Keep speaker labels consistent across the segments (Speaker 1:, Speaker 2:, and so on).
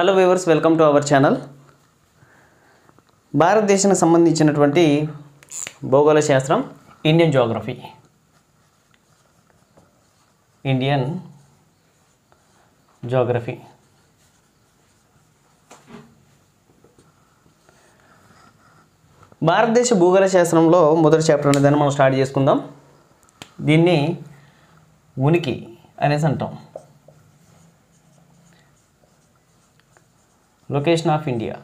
Speaker 1: hello viewers welcome to our channel భారతదేశానికి సంబంధించినటువంటి భౌగోళ శాస్త్రం ఇండియన్ జోగ్రఫీ ఇండియన్ జోగ్రఫీ భారతదేశ భూగోళ శాస్త్రంలో మొదటి చాప్టర్ అనేదాన్ని మనం స్టార్ట్ చేసుకుందాం దీన్ని ఉనికి అనేసి అంటాం లొకేషన్ ఆఫ్ ఇండియా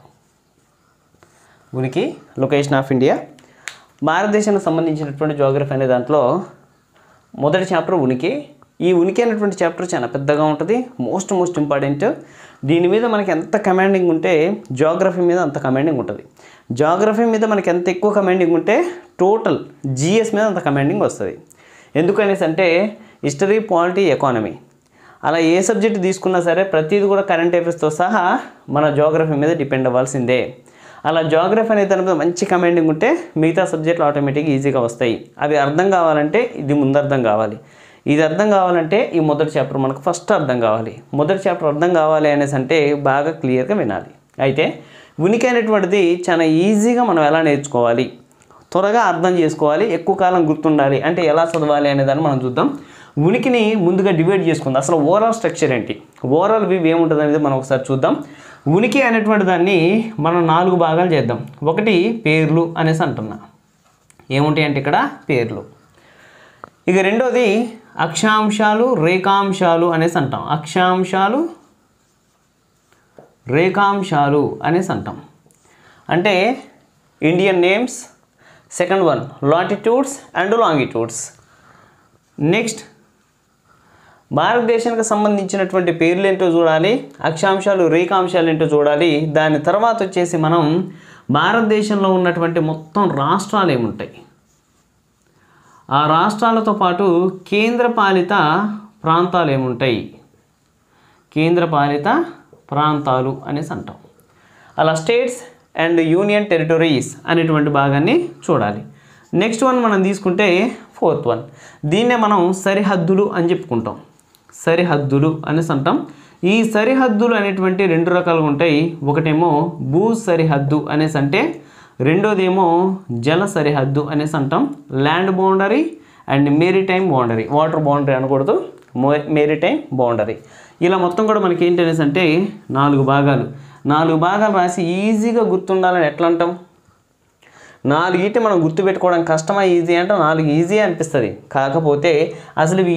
Speaker 1: ఉనికి లొకేషన్ ఆఫ్ ఇండియా భారతదేశానికి సంబంధించినటువంటి జోగ్రఫీ అనే దాంట్లో మొదటి చాప్టర్ ఉనికి ఈ ఉనికి అనేటువంటి చాప్టర్ చాలా పెద్దగా ఉంటుంది మోస్ట్ మోస్ట్ ఇంపార్టెంట్ దీని మీద మనకి ఎంత కమాండింగ్ ఉంటే జోగ్రఫీ మీద అంత కమాండింగ్ ఉంటుంది జోగ్రఫీ మీద మనకి ఎంత ఎక్కువ కమాండింగ్ ఉంటే టోటల్ జిఎస్ మీద అంత కమాండింగ్ వస్తుంది ఎందుకనేసి అంటే హిస్టరీ పాలిటీ ఎకానమీ అలా ఏ సబ్జెక్ట్ తీసుకున్నా సరే ప్రతిదీ కూడా కరెంట్ అఫేర్స్తో సహా మన జోగ్రఫీ మీద డిపెండ్ అవ్వాల్సిందే అలా జోగ్రఫీ అనేది దాని మీద మంచి కమాండింగ్ ఉంటే మిగతా సబ్జెక్టులు ఆటోమేటిక్గా ఈజీగా వస్తాయి అవి అర్థం కావాలంటే ఇది ముందర్థం కావాలి ఇది అర్థం కావాలంటే ఈ మొదటి చాప్టర్ మనకు ఫస్ట్ అర్థం కావాలి మొదటి చాప్టర్ అర్థం కావాలి అనేసి అంటే బాగా క్లియర్గా వినాలి అయితే ఉనికి అనేటువంటిది చాలా ఈజీగా మనం ఎలా నేర్చుకోవాలి త్వరగా అర్థం చేసుకోవాలి ఎక్కువ కాలం గుర్తుండాలి అంటే ఎలా చదవాలి అనేదాన్ని మనం చూద్దాం ఉనికిని ముందుగా డివైడ్ చేసుకుంది అసలు ఓవరాల్ స్ట్రక్చర్ ఏంటి ఓవరాల్ వ్యూ ఏముంటుంది అనేది మనం ఒకసారి చూద్దాం ఉనికి అనేటువంటి దాన్ని మనం నాలుగు భాగాలు చేద్దాం ఒకటి పేర్లు అనేసి అంటున్నా ఏముంటాయి అంటే ఇక్కడ పేర్లు ఇక రెండోది అక్షాంశాలు రేఖాంశాలు అనేసి అంటాం అక్షాంశాలు రేఖాంశాలు అనేసి అంటాం అంటే Indian names second one latitudes and longitudes next భారతదేశానికి సంబంధించినటువంటి పేర్లు ఏంటో చూడాలి అక్షాంశాలు రేఖాంశాలు ఏంటో చూడాలి దాని తర్వాత వచ్చేసి మనం భారతదేశంలో ఉన్నటువంటి మొత్తం రాష్ట్రాలు ఏముంటాయి ఆ రాష్ట్రాలతో పాటు కేంద్రపాలిత ప్రాంతాలు ఏముంటాయి కేంద్రపాలిత ప్రాంతాలు అనేసి అంటాం అలా స్టేట్స్ అండ్ యూనియన్ టెరిటరీస్ అనేటువంటి భాగాన్ని చూడాలి నెక్స్ట్ వన్ మనం తీసుకుంటే ఫోర్త్ వన్ దీన్నే మనం సరిహద్దులు అని చెప్పుకుంటాం సరిహద్దులు అనేసి అంటాం ఈ సరిహద్దులు అనేటువంటి రెండు రకాలుగా ఉంటాయి ఒకటేమో భూ సరిహద్దు అనేసి అంటే రెండోదేమో జల సరిహద్దు అనేసి అంటాం land boundary and time boundary water boundary అనకూడదు టైం బౌండరీ ఇలా మొత్తం కూడా మనకి ఏంటి అనేసి అంటే నాలుగు భాగాలు నాలుగు భాగాలు రాసి ఈజీగా గుర్తుండాలని ఎట్లా అంటాం నాలుగిటి మనం గుర్తుపెట్టుకోవడం కష్టమా ఈజీ అంటే నాలుగు ఈజీ అనిపిస్తుంది కాకపోతే అసలు ఇవి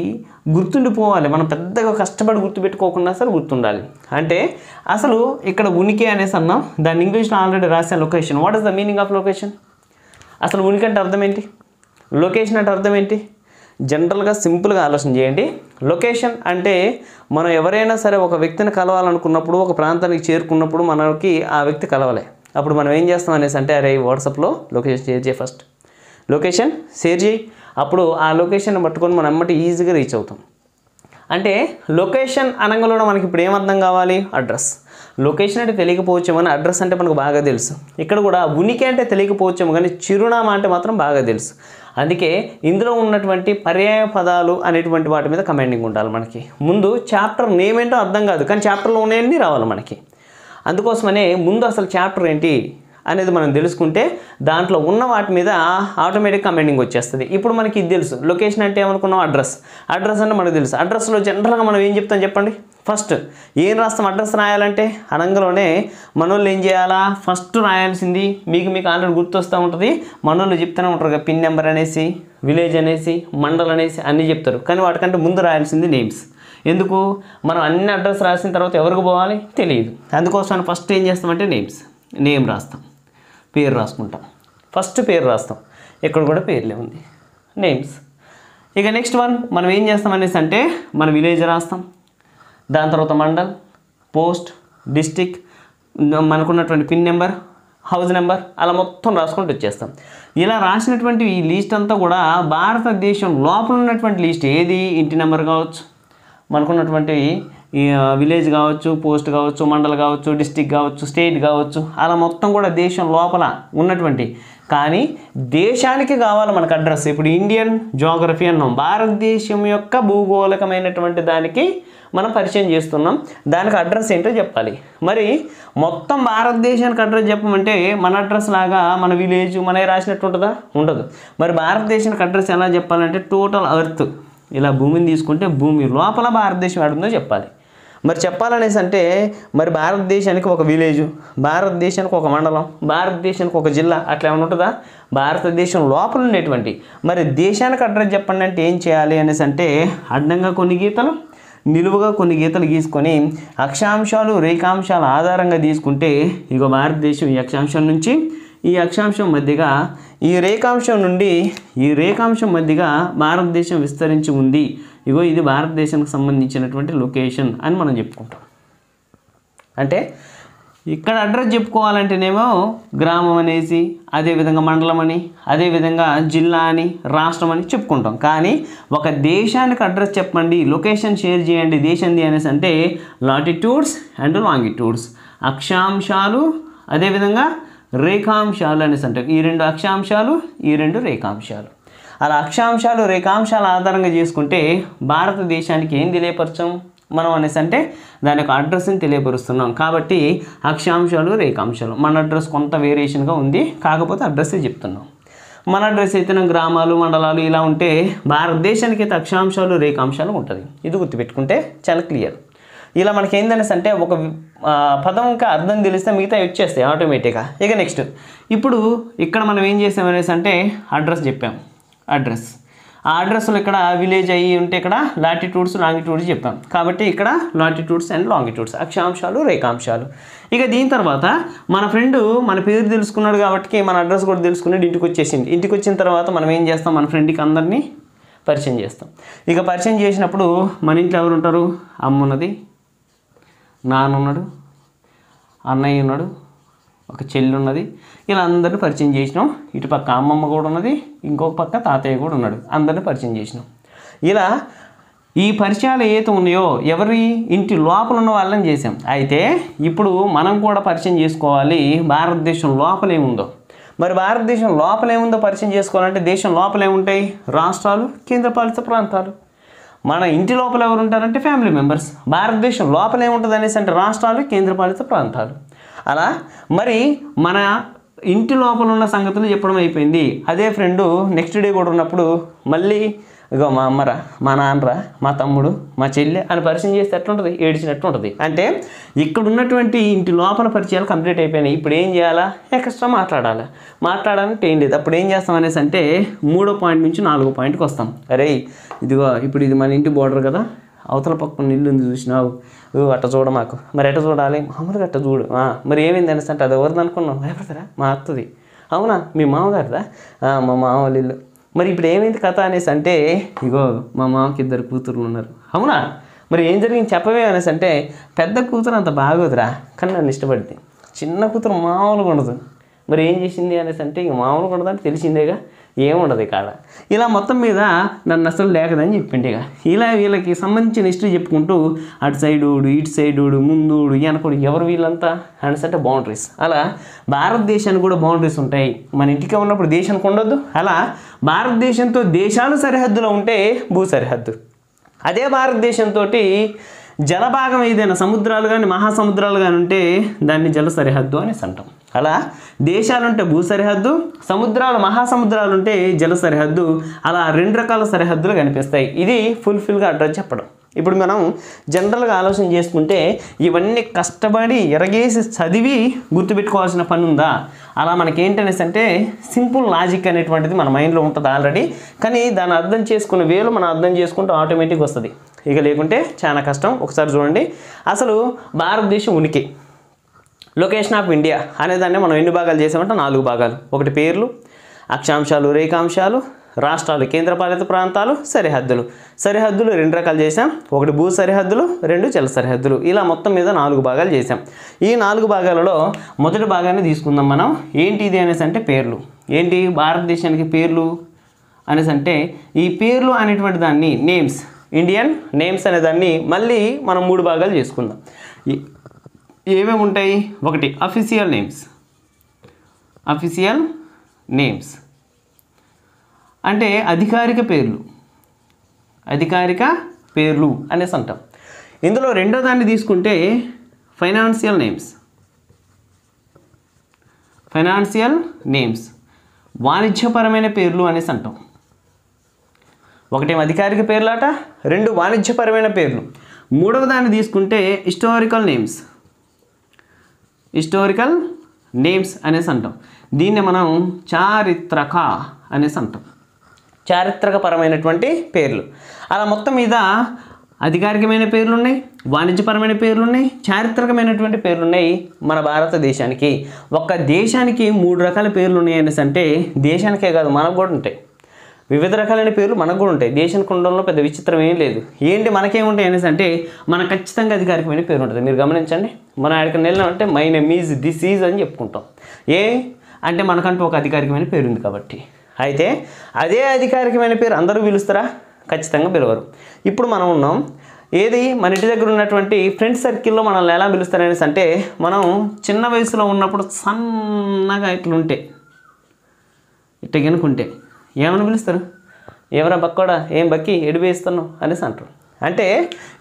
Speaker 1: గుర్తుండిపోవాలి మనం పెద్దగా కష్టపడి గుర్తుపెట్టుకోకుండా అసలు గుర్తుండాలి అంటే అసలు ఇక్కడ ఉనికి అనేసి అన్నాం దాన్ని ఇంగ్లీష్లో ఆల్రెడీ రాసాను location what is the meaning of location అసలు ఉనికి అంటే అర్థం ఏంటి లొకేషన్ అంటే అర్థం ఏంటి జనరల్గా సింపుల్గా ఆలోచన చేయండి లొకేషన్ అంటే మనం ఎవరైనా సరే ఒక వ్యక్తిని కలవాలనుకున్నప్పుడు ఒక ప్రాంతానికి చేరుకున్నప్పుడు మనకి ఆ వ్యక్తి కలవలే అప్పుడు మనం ఏం చేస్తాం అనేసి అంటే అరే వాట్సాప్లో లొకేషన్ షేర్ చేయి ఫస్ట్ లొకేషన్ షేర్ చేయి అప్పుడు ఆ లొకేషన్ పట్టుకొని మనం అమ్మటి ఈజీగా రీచ్ అవుతాం అంటే లొకేషన్ అనగానే మనకి ఇప్పుడు ఏమర్థం కావాలి అడ్రస్ లొకేషన్ అంటే తెలియకపోవచ్చు కానీ అడ్రస్ అంటే మనకు బాగా తెలుసు ఇక్కడ కూడా ఉనికి అంటే తెలియకపోవచ్చేమో కానీ చిరునామా అంటే మాత్రం బాగా తెలుసు అందుకే ఇందులో ఉన్నటువంటి పర్యాయ పదాలు అనేటువంటి వాటి మీద కమాండింగ్ ఉండాలి మనకి ముందు చాప్టర్ నేమ్ ఏంటో అర్థం కాదు కానీ చాప్టర్లో ఉన్నాయన్నీ రావాలి మనకి అందుకోసమనే ముందు అసలు చాప్టర్ ఏంటి అనేది మనం తెలుసుకుంటే దాంట్లో ఉన్న వాటి మీద ఆటోమేటిక్ కమెండింగ్ వచ్చేస్తుంది ఇప్పుడు మనకి ఇది తెలుసు లొకేషన్ అంటే ఏమనుకున్నాం అడ్రస్ అడ్రస్ అంటే మనకు తెలుసు అడ్రస్లో జనరల్గా మనం ఏం చెప్తాం చెప్పండి ఫస్ట్ ఏం రాస్తాం అడ్రస్ రాయాలంటే అనంగలోనే మనోళ్ళు ఏం చేయాలా ఫస్ట్ రాయాల్సింది మీకు మీకు ఆల్రెడీ గుర్తొస్తూ ఉంటుంది మనోళ్ళు చెప్తూనే ఉంటారు కదా పిన్ నెంబర్ అనేసి విలేజ్ అనేసి మండల్ అనేసి అన్నీ చెప్తారు కానీ వాటికంటే ముందు రాయాల్సింది నేమ్స్ ఎందుకు మనం అన్ని అడ్రస్ రాసిన తర్వాత ఎవరికి పోవాలి తెలియదు అందుకోసం ఫస్ట్ ఏం చేస్తామంటే నేమ్స్ నేమ్ రాస్తాం పేరు రాసుకుంటాం ఫస్ట్ పేరు రాస్తాం ఇక్కడ కూడా పేర్లే ఉంది నేమ్స్ ఇక నెక్స్ట్ వన్ మనం ఏం చేస్తాం అనేసి అంటే మన విలేజ్ రాస్తాం దాని తర్వాత మండల్ పోస్ట్ డిస్టిక్ మనకున్నటువంటి పిన్ నెంబర్ హౌస్ నెంబర్ అలా మొత్తం రాసుకుంటూ వచ్చేస్తాం ఇలా రాసినటువంటి ఈ లిస్ట్ అంతా కూడా భారతదేశం లోపల ఉన్నటువంటి లిస్ట్ ఏది ఇంటి నెంబర్ కావచ్చు మనకున్నటువంటి విలేజ్ కావచ్చు పోస్ట్ కావచ్చు మండల్ కావచ్చు డిస్టిక్ కావచ్చు స్టేట్ కావచ్చు అలా మొత్తం కూడా దేశం లోపల ఉన్నటువంటి కానీ దేశానికి కావాలి మనకు అడ్రస్ ఇప్పుడు ఇండియన్ జోగ్రఫీ అన్నాం భారతదేశం యొక్క భూగోళకమైనటువంటి దానికి మనం పరిచయం చేస్తున్నాం దానికి అడ్రస్ ఏంటో చెప్పాలి మరి మొత్తం భారతదేశానికి అడ్రస్ చెప్పమంటే మన అడ్రస్ లాగా మన విలేజ్ మన రాసినట్టు ఉంటుందా ఉండదు మరి భారతదేశానికి అడ్రస్ ఎలా చెప్పాలంటే టోటల్ అర్త్ ఇలా భూమిని తీసుకుంటే భూమి లోపల భారతదేశం ఆడుందో చెప్పాలి మరి చెప్పాలనేసి అంటే మరి భారతదేశానికి ఒక విలేజ్ భారతదేశానికి ఒక మండలం భారతదేశానికి ఒక జిల్లా అట్లా ఏమైనా ఉంటుందా భారతదేశం లోపల ఉండేటువంటి మరి దేశానికి అడ్రస్ చెప్పండి అంటే ఏం చేయాలి అనేసి అంటే అడ్డంగా కొన్ని గీతలు నిలువుగా కొన్ని గీతలు గీసుకొని అక్షాంశాలు రేఖాంశాలు ఆధారంగా తీసుకుంటే ఇక భారతదేశం ఈ అక్షాంశం నుంచి ఈ అక్షాంశం మధ్యగా ఈ రేఖాంశం నుండి ఈ రేఖాంశం మధ్యగా భారతదేశం విస్తరించి ఉంది ఇగో ఇది భారతదేశానికి సంబంధించినటువంటి లొకేషన్ అని మనం చెప్పుకుంటాం అంటే ఇక్కడ అడ్రస్ చెప్పుకోవాలంటేనేమో గ్రామం అనేసి అదేవిధంగా మండలం అని అదేవిధంగా జిల్లా అని రాష్ట్రం అని చెప్పుకుంటాం కానీ ఒక దేశానికి అడ్రస్ చెప్పండి లొకేషన్ షేర్ చేయండి దేశంది అనేసి అంటే లాటిట్యూడ్స్ అండ్ లాంగిట్యూడ్స్ అక్షాంశాలు అదేవిధంగా రేఖాంశాలు అనేసి అంటారు ఈ రెండు అక్షాంశాలు ఈ రెండు రేఖాంశాలు అలా అక్షాంశాలు రేఖాంశాల ఆధారంగా చేసుకుంటే భారతదేశానికి ఏం తెలియపరచం మనం అనేసి అంటే దాని యొక్క అడ్రస్ని తెలియపరుస్తున్నాం కాబట్టి అక్షాంశాలు రేఖాంశాలు మన అడ్రస్ కొంత వేరియేషన్గా ఉంది కాకపోతే అడ్రస్సే చెప్తున్నాం మన అడ్రస్ అయితే గ్రామాలు మండలాలు ఇలా ఉంటే భారతదేశానికి అయితే అక్షాంశాలు రేఖాంశాలు ఉంటుంది ఇది గుర్తుపెట్టుకుంటే చాలా క్లియర్ ఇలా మనకి ఏందనేసి అంటే ఒక పదం ఇంకా అర్థం తెలిస్తే మిగతా వచ్చేస్తాయి ఆటోమేటిక్గా ఇక నెక్స్ట్ ఇప్పుడు ఇక్కడ మనం ఏం చేసామనేసి అంటే అడ్రస్ చెప్పాం అడ్రస్ ఆ అడ్రస్లో ఇక్కడ విలేజ్ అయ్యి ఉంటే ఇక్కడ లాటిట్యూడ్స్ లాంగిట్యూడ్స్ చెప్తాం కాబట్టి ఇక్కడ లాటిట్యూడ్స్ అండ్ లాంగిట్యూడ్స్ అక్షాంశాలు రేఖాంశాలు ఇక దీని తర్వాత మన ఫ్రెండ్ మన పేరు తెలుసుకున్నాడు కాబట్టి మన అడ్రస్ కూడా తెలుసుకున్నాడు ఇంటికి వచ్చేసింది ఇంటికి వచ్చిన తర్వాత మనం ఏం చేస్తాం మన ఫ్రెండ్కి అందరినీ పరిచయం చేస్తాం ఇక పరిచయం చేసినప్పుడు మన ఇంట్లో ఎవరు ఉంటారు అమ్మ ఉన్నది నాన్న ఉన్నాడు అన్నయ్య ఉన్నాడు ఒక చెల్లి ఉన్నది ఇలా అందరిని పరిచయం చేసినాం ఇటు పక్క అమ్మమ్మ కూడా ఉన్నది ఇంకొక పక్క తాతయ్య కూడా ఉన్నాడు అందరిని పరిచయం చేసినాం ఇలా ఈ పరిచయాలు ఏవైతే ఉన్నాయో ఎవరి ఇంటి లోపల ఉన్న వాళ్ళని చేసాం అయితే ఇప్పుడు మనం కూడా పరిచయం చేసుకోవాలి భారతదేశం లోపల ఏముందో మరి భారతదేశం లోపల ఏముందో పరిచయం చేసుకోవాలంటే దేశం లోపల ఏముంటాయి రాష్ట్రాలు కేంద్రపాలిత ప్రాంతాలు మన ఇంటి లోపల ఎవరు ఉంటారంటే ఫ్యామిలీ మెంబర్స్ భారతదేశం లోపల ఏముంటుంది అనేసి అంటే రాష్ట్రాలు కేంద్రపాలిత ప్రాంతాలు అలా మరి మన ఇంటి లోపల ఉన్న సంగతులు చెప్పడం అయిపోయింది అదే ఫ్రెండు నెక్స్ట్ డే కూడా ఉన్నప్పుడు మళ్ళీ ఇగో మా అమ్మరా మా నాన్నరా మా తమ్ముడు మా చెల్లె అని పరిచయం చేస్తే ఎట్లుంటుంది ఏడిచినట్టు ఉంటుంది అంటే ఇక్కడ ఉన్నటువంటి ఇంటి లోపల పరిచయాలు కంప్లీట్ అయిపోయినాయి ఇప్పుడు ఏం చేయాలా ఎక్స్ట్రా మాట్లాడాలి మాట్లాడాలంటే ఏం లేదు అప్పుడు ఏం చేస్తాం అనేసి అంటే మూడో పాయింట్ నుంచి నాలుగో పాయింట్కి వస్తాం అరే ఇదిగో ఇప్పుడు ఇది మన ఇంటి బోర్డర్ కదా అవతల పక్కన ఇల్లు ఉంది చూసినావు అట్ట చూడ మాకు మరి ఎట్ట చూడాలి మామూలుగా అట్ట చూడు మరి ఏమైంది అనేసి అంటే అది ఎవరిది అనుకున్నాం భయపడతారా మా అత్తది అవునా మీ మామగారుదా మా మామ ఇల్లు మరి ఇప్పుడు ఏమైంది కథ అనేసి అంటే ఇగో మా మామకి ఇద్దరు కూతురు ఉన్నారు అవునా మరి ఏం జరిగింది చెప్పవే అనేసి అంటే పెద్ద కూతురు అంత బాగోదురా కానీ నన్ను ఇష్టపడింది చిన్న కూతురు మామూలుగా ఉండదు మరి ఏం చేసింది అనేసి అంటే ఇంక మామూలు ఉండదంటే తెలిసిందేగా ఏముండదు కాడ ఇలా మొత్తం మీద నన్ను అసలు లేకదని చెప్పిండే ఇక ఇలా వీళ్ళకి సంబంధించిన హిస్టరీ చెప్పుకుంటూ అటు సైడు ఇటు సైడు ముందు అనుకోడు ఎవరు వీళ్ళంతా అంటే బౌండరీస్ అలా భారతదేశానికి కూడా బౌండరీస్ ఉంటాయి మన ఇంటికి ఉన్నప్పుడు దేశానికి ఉండొద్దు అలా భారతదేశంతో దేశాలు సరిహద్దులో ఉంటే భూ సరిహద్దు అదే భారతదేశంతో జలభాగం ఏదైనా సముద్రాలు కానీ మహాసముద్రాలు కానీ ఉంటే దాన్ని జల సరిహద్దు అని అంటాం అలా దేశాలుంటే భూ సరిహద్దు సముద్రాలు మహాసముద్రాలు ఉంటే జల సరిహద్దు అలా రెండు రకాల సరిహద్దులు కనిపిస్తాయి ఇది ఫుల్ఫిల్గా అడ్రస్ చెప్పడం ఇప్పుడు మనం జనరల్గా ఆలోచన చేసుకుంటే ఇవన్నీ కష్టపడి ఎరగేసి చదివి గుర్తుపెట్టుకోవాల్సిన పని ఉందా అలా ఏంటనేసి అంటే సింపుల్ లాజిక్ అనేటువంటిది మన మైండ్లో ఉంటుంది ఆల్రెడీ కానీ దాన్ని అర్థం చేసుకున్న వేలు మనం అర్థం చేసుకుంటే ఆటోమేటిక్ వస్తుంది ఇక లేకుంటే చాలా కష్టం ఒకసారి చూడండి అసలు భారతదేశం ఉనికి లొకేషన్ ఆఫ్ ఇండియా అనేదాన్ని మనం ఎన్ని భాగాలు చేసామంటే నాలుగు భాగాలు ఒకటి పేర్లు అక్షాంశాలు రేఖాంశాలు రాష్ట్రాలు కేంద్రపాలిత ప్రాంతాలు సరిహద్దులు సరిహద్దులు రెండు రకాలు చేశాం ఒకటి భూ సరిహద్దులు రెండు జల సరిహద్దులు ఇలా మొత్తం మీద నాలుగు భాగాలు చేసాం ఈ నాలుగు భాగాలలో మొదటి భాగాన్ని తీసుకుందాం మనం ఏంటి ఇది అనేసి అంటే పేర్లు ఏంటి భారతదేశానికి పేర్లు అనేసి అంటే ఈ పేర్లు అనేటువంటి దాన్ని నేమ్స్ ఇండియన్ నేమ్స్ అనే దాన్ని మళ్ళీ మనం మూడు భాగాలు చేసుకుందాం ఏమేమి ఉంటాయి ఒకటి అఫీషియల్ నేమ్స్ అఫీషియల్ నేమ్స్ అంటే అధికారిక పేర్లు అధికారిక పేర్లు అనేసి అంటాం ఇందులో రెండో దాన్ని తీసుకుంటే ఫైనాన్షియల్ నేమ్స్ ఫైనాన్షియల్ నేమ్స్ వాణిజ్యపరమైన పేర్లు అనేసి అంటాం ఒకటేమో అధికారిక పేర్లాట రెండు వాణిజ్యపరమైన పేర్లు మూడవ దాన్ని తీసుకుంటే హిస్టారికల్ నేమ్స్ హిస్టారికల్ నేమ్స్ అనేసి అంటాం దీన్ని మనం చారిత్రక అనేసి అంటాం చారిత్రకపరమైనటువంటి పేర్లు అలా మొత్తం మీద అధికారికమైన పేర్లు ఉన్నాయి వాణిజ్యపరమైన పేర్లు ఉన్నాయి చారిత్రకమైనటువంటి పేర్లు ఉన్నాయి మన భారతదేశానికి ఒక దేశానికి మూడు రకాల పేర్లు అనేసి అంటే దేశానికే కాదు మనకు కూడా ఉంటాయి వివిధ రకాలైన పేర్లు మనకు కూడా ఉంటాయి దేశం కుండంలో పెద్ద విచిత్రం ఏం లేదు ఏంటి మనకేముంటాయి అనేసి అంటే మనకు ఖచ్చితంగా అధికారికమైన పేరు ఉంటుంది మీరు గమనించండి మనం ఆడికి వెళ్ళినామంటే my name is this is అని చెప్పుకుంటాం ఏ అంటే మనకంటూ ఒక అధికారికమైన పేరు ఉంది కాబట్టి అయితే అదే అధికారికమైన పేరు అందరూ పిలుస్తారా ఖచ్చితంగా పిలవరు ఇప్పుడు మనం ఉన్నాం ఏది మన ఇంటి దగ్గర ఉన్నటువంటి ఫ్రెండ్స్ సర్కిల్లో మనల్ని ఎలా పిలుస్తారనేసి అంటే మనం చిన్న వయసులో ఉన్నప్పుడు సన్నగా ఇట్లుంటే ఇట్ట గనుకుంటే ఏమని పిలుస్తారు ఏమరా బక్కోడా ఏం బక్కి ఎడిపేస్తున్నావు అనేసి అంటారు అంటే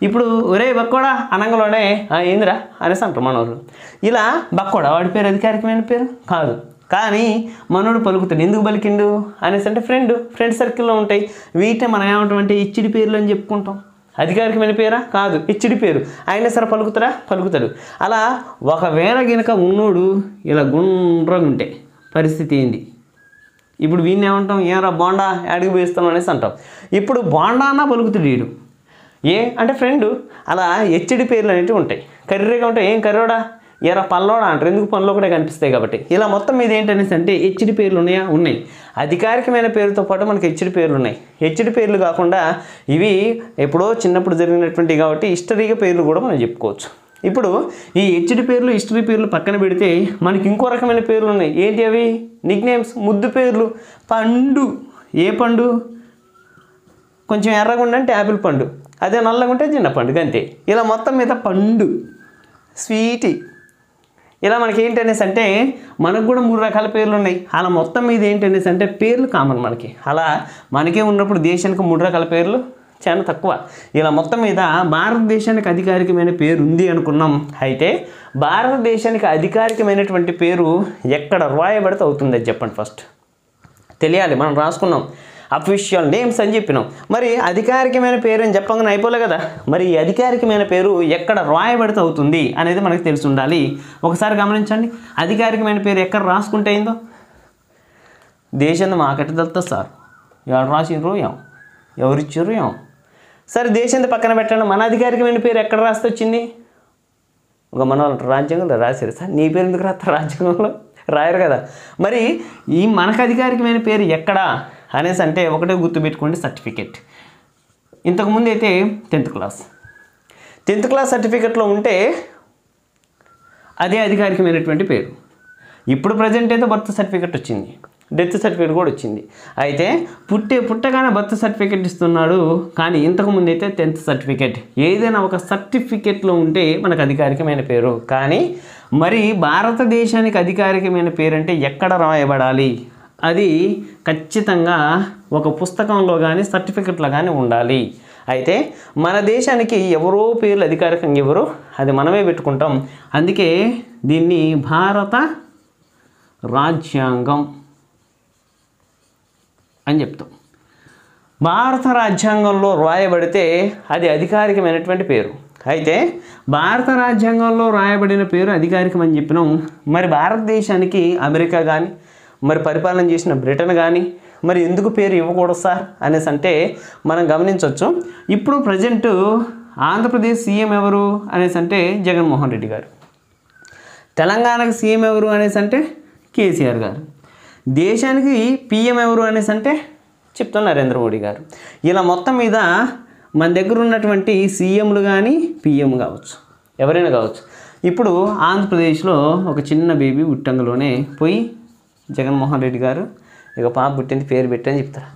Speaker 1: ఇప్పుడు ఒరే బక్కోడా అనంగలోనే ఏందిరా అనేసి అంటారు మనోళ్ళు ఇలా బక్కోడా వాడి పేరు అధికారికమైన పేరు కాదు కానీ మనోడు పలుకుతాడు ఎందుకు పలికిండు అనేసి అంటే ఫ్రెండ్ ఫ్రెండ్ సర్కిల్లో ఉంటాయి వీటిని మనం ఏమంటామంటే ఇచ్చిడి పేర్లు అని చెప్పుకుంటాం అధికారికమైన పేరా కాదు ఇచ్చిడి పేరు అయినా సరే పలుకుతారా పలుకుతాడు అలా ఒకవేళ గినక ఉన్నోడు ఇలా గుండ్రంగా ఉంటే పరిస్థితి ఏంటి ఇప్పుడు వీడిని ఏమంటాం ఏమరా బాండా యాడికి పోయిస్తాం అనేసి అంటాం ఇప్పుడు బాండా అన్న పలుకుతాడు వీడు ఏ అంటే ఫ్రెండు అలా హెచ్చడి పేర్లు అనేవి ఉంటాయి కర్రీగా ఉంటాయి ఏం కర్రోడా ఎరా పనులో అంటారు ఎందుకు పనిలో కూడా కనిపిస్తాయి కాబట్టి ఇలా మొత్తం మీద ఏంటనేసి అంటే హెచ్డి పేర్లు ఉన్నాయా ఉన్నాయి అధికారికమైన పేరుతో పాటు మనకి హెచ్డి పేర్లు ఉన్నాయి హెచ్డి పేర్లు కాకుండా ఇవి ఎప్పుడో చిన్నప్పుడు జరిగినటువంటి కాబట్టి హిస్టరీగా పేర్లు కూడా మనం చెప్పుకోవచ్చు ఇప్పుడు ఈ హెచ్డి పేర్లు హిస్టరీ పేర్లు పక్కన పెడితే మనకి ఇంకో రకమైన పేర్లు ఉన్నాయి ఏంటి అవి నిక్ నేమ్స్ ముద్దు పేర్లు పండు ఏ పండు కొంచెం ఎర్రగా ఉండంటే యాపిల్ పండు అదే నల్లగా ఉంటే చిన్న పండుగ అంతే ఇలా మొత్తం మీద పండు స్వీటీ ఇలా మనకి ఏంటనేసి అంటే మనకు కూడా మూడు రకాల పేర్లు ఉన్నాయి అలా మొత్తం మీద ఏంటనేసి అంటే పేర్లు కామన్ మనకి అలా మనకే ఉన్నప్పుడు దేశానికి మూడు రకాల పేర్లు చాలా తక్కువ ఇలా మొత్తం మీద భారతదేశానికి అధికారికమైన పేరు ఉంది అనుకున్నాం అయితే భారతదేశానికి అధికారికమైనటువంటి పేరు ఎక్కడ రాయబడితే అవుతుందని చెప్పండి ఫస్ట్ తెలియాలి మనం రాసుకున్నాం అఫీషియల్ నేమ్స్ అని చెప్పినాం మరి అధికారికమైన పేరు అని చెప్పగానే అయిపోలే కదా మరి ఈ అధికారికమైన పేరు ఎక్కడ రాయబడితే అవుతుంది అనేది మనకు తెలిసి ఉండాలి ఒకసారి గమనించండి అధికారికమైన పేరు ఎక్కడ రాసుకుంటే అయిందో దేశం మాకట దత్త సార్ ఎవరు రాసిండ్రు ఏం ఎవరిచ్చారు ఏం సరే దేశం పక్కన పెట్టండి మన అధికారికమైన పేరు ఎక్కడ రాస్తే వచ్చింది ఒక మన రాజ్యాంగంలో రాశారు సార్ నీ పేరు ఎందుకు రాస్తారు రాజ్యాంగంలో రాయరు కదా మరి ఈ మనకు అధికారికమైన పేరు ఎక్కడా అనేసి అంటే ఒకటే గుర్తుపెట్టుకోండి సర్టిఫికేట్ ఇంతకుముందు అయితే టెన్త్ క్లాస్ టెన్త్ క్లాస్ సర్టిఫికేట్లో ఉంటే అదే అధికారికమైనటువంటి పేరు ఇప్పుడు ప్రజెంట్ అయితే బర్త్ సర్టిఫికేట్ వచ్చింది డెత్ సర్టిఫికేట్ కూడా వచ్చింది అయితే పుట్టే పుట్టగానే బర్త్ సర్టిఫికేట్ ఇస్తున్నాడు కానీ ఇంతకుముందు అయితే టెన్త్ సర్టిఫికేట్ ఏదైనా ఒక సర్టిఫికేట్లో ఉంటే మనకు అధికారికమైన పేరు కానీ మరి భారతదేశానికి అధికారికమైన పేరు అంటే ఎక్కడ రాయబడాలి అది ఖచ్చితంగా ఒక పుస్తకంలో కానీ సర్టిఫికెట్లో కానీ ఉండాలి అయితే మన దేశానికి ఎవరో పేర్లు అధికారికంగా ఎవరు అది మనమే పెట్టుకుంటాం అందుకే దీన్ని భారత రాజ్యాంగం అని చెప్తాం భారత రాజ్యాంగంలో రాయబడితే అది అధికారికమైనటువంటి పేరు అయితే భారత రాజ్యాంగంలో రాయబడిన పేరు అధికారికం అని చెప్పినాం మరి భారతదేశానికి అమెరికా కానీ మరి పరిపాలన చేసిన బ్రిటన్ కానీ మరి ఎందుకు పేరు ఇవ్వకూడదు సార్ అనేసి అంటే మనం గమనించవచ్చు ఇప్పుడు ప్రజెంట్ ఆంధ్రప్రదేశ్ సీఎం ఎవరు అనేసి అంటే జగన్మోహన్ రెడ్డి గారు తెలంగాణకు సీఎం ఎవరు అనేసి అంటే కేసీఆర్ గారు దేశానికి పీఎం ఎవరు అనేసి అంటే చెప్తాం నరేంద్ర మోడీ గారు ఇలా మొత్తం మీద మన దగ్గర ఉన్నటువంటి సీఎంలు కానీ పీఎం కావచ్చు ఎవరైనా కావచ్చు ఇప్పుడు ఆంధ్రప్రదేశ్లో ఒక చిన్న బేబీ ఉట్టంగలోనే పోయి జగన్మోహన్ రెడ్డి గారు ఇక పాప పుట్టింది పేరు పెట్టని చెప్తారు